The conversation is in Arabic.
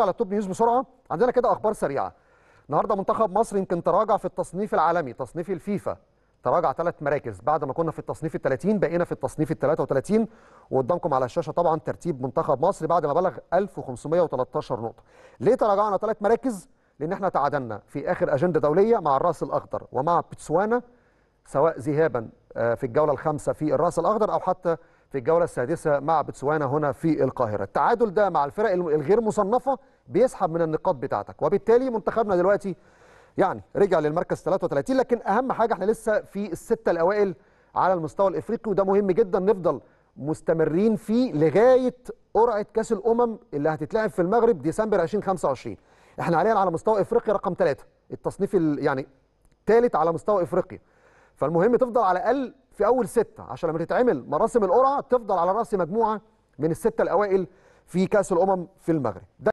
نخش على التوب نيوز بسرعه عندنا كده اخبار سريعه النهارده منتخب مصر يمكن تراجع في التصنيف العالمي تصنيف الفيفا تراجع ثلاث مراكز بعد ما كنا في التصنيف ال 30 بقينا في التصنيف ال 33 وقدامكم على الشاشه طبعا ترتيب منتخب مصر بعد ما بلغ 1513 نقطه. ليه تراجعنا ثلاث مراكز؟ لان احنا تعادلنا في اخر اجنده دوليه مع الراس الاخضر ومع بتسوانا سواء ذهابا آه، في الجوله الخامسه في الراس الاخضر او حتى في الجولة السادسة مع بتسوانا هنا في القاهرة التعادل ده مع الفرق الغير مصنفة بيسحب من النقاط بتاعتك وبالتالي منتخبنا دلوقتي يعني رجع للمركز 33 لكن أهم حاجة احنا لسه في الستة الأوائل على المستوى الإفريقي وده مهم جدا نفضل مستمرين فيه لغاية قرعة كأس الأمم اللي هتتلعب في المغرب ديسمبر 2025 احنا حاليا على مستوى إفريقيا رقم ثلاثة التصنيف يعني ثالث على مستوى إفريقيا فالمهم تفضل على الأقل في اول سته عشان لما تتعمل مراسم القرعه تفضل على راس مجموعه من السته الاوائل في كاس الامم في المغرب ده